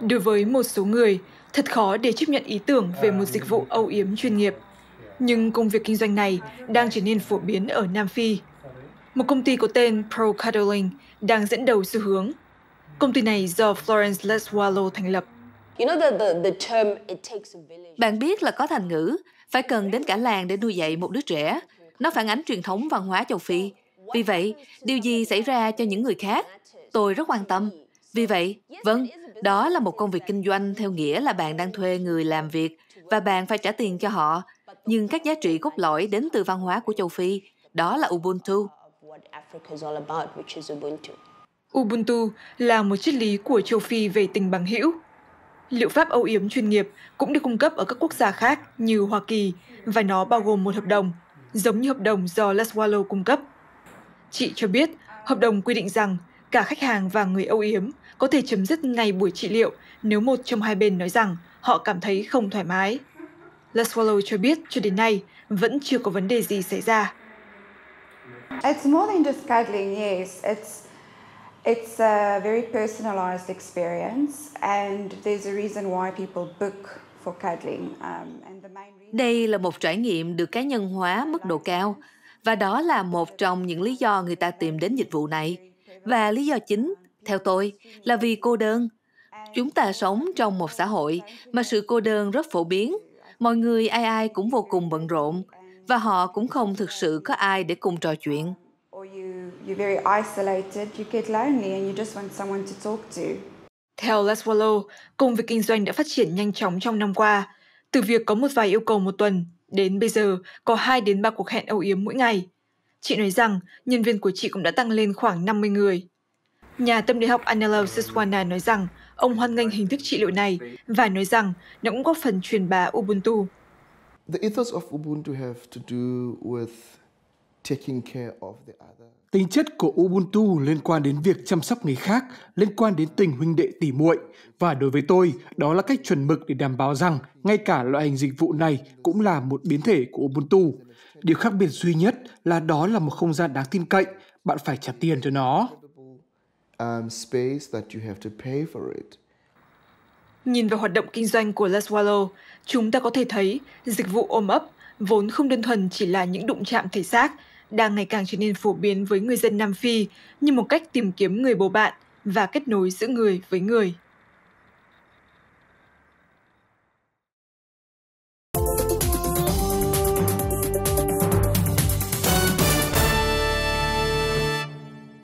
đối với một số người thật khó để chấp nhận ý tưởng về một dịch vụ âu yếm chuyên nghiệp nhưng công việc kinh doanh này đang trở nên phổ biến ở nam phi một công ty có tên pro cuddling đang dẫn đầu xu hướng công ty này do florence leswallow thành lập bạn biết là có thành ngữ phải cần đến cả làng để nuôi dạy một đứa trẻ nó phản ánh truyền thống văn hóa châu phi vì vậy điều gì xảy ra cho những người khác tôi rất quan tâm vì vậy vâng đó là một công việc kinh doanh theo nghĩa là bạn đang thuê người làm việc và bạn phải trả tiền cho họ. Nhưng các giá trị cốt lõi đến từ văn hóa của châu Phi, đó là Ubuntu. Ubuntu là một triết lý của châu Phi về tình bằng hữu. Liệu pháp âu yếm chuyên nghiệp cũng được cung cấp ở các quốc gia khác như Hoa Kỳ và nó bao gồm một hợp đồng, giống như hợp đồng do Laswallow cung cấp. Chị cho biết, hợp đồng quy định rằng cả khách hàng và người âu yếm có thể chấm dứt ngay buổi trị liệu nếu một trong hai bên nói rằng họ cảm thấy không thoải mái. La Swallow cho biết cho đến nay vẫn chưa có vấn đề gì xảy ra. It's more than just cuddling, yes. It's it's a very personalized experience and there's a reason why people book for cuddling. Um, and the main reason... Đây là một trải nghiệm được cá nhân hóa mức độ cao và đó là một trong những lý do người ta tìm đến dịch vụ này và lý do chính, theo tôi, là vì cô đơn. Chúng ta sống trong một xã hội mà sự cô đơn rất phổ biến. Mọi người ai ai cũng vô cùng bận rộn và họ cũng không thực sự có ai để cùng trò chuyện. Theo Les Wallow, công việc kinh doanh đã phát triển nhanh chóng trong năm qua. Từ việc có một vài yêu cầu một tuần, đến bây giờ có 2 đến 3 cuộc hẹn âu yếm mỗi ngày. Chị nói rằng nhân viên của chị cũng đã tăng lên khoảng 50 người. Nhà tâm lý học Anelo Siswana nói rằng ông hoan nghênh hình thức trị liệu này và nói rằng nó cũng góp phần truyền bá Ubuntu. The ethos of Ubuntu have to do with Tính chất của Ubuntu liên quan đến việc chăm sóc người khác, liên quan đến tình huynh đệ tỉ muội và đối với tôi, đó là cách chuẩn mực để đảm bảo rằng ngay cả loại hình dịch vụ này cũng là một biến thể của Ubuntu. Điều khác biệt duy nhất là đó là một không gian đáng tin cậy, bạn phải trả tiền cho nó. Um, Nhìn vào hoạt động kinh doanh của Laswallow, chúng ta có thể thấy dịch vụ ôm ấp vốn không đơn thuần chỉ là những đụng chạm thể xác đang ngày càng trở nên phổ biến với người dân Nam Phi như một cách tìm kiếm người bầu bạn và kết nối giữa người với người.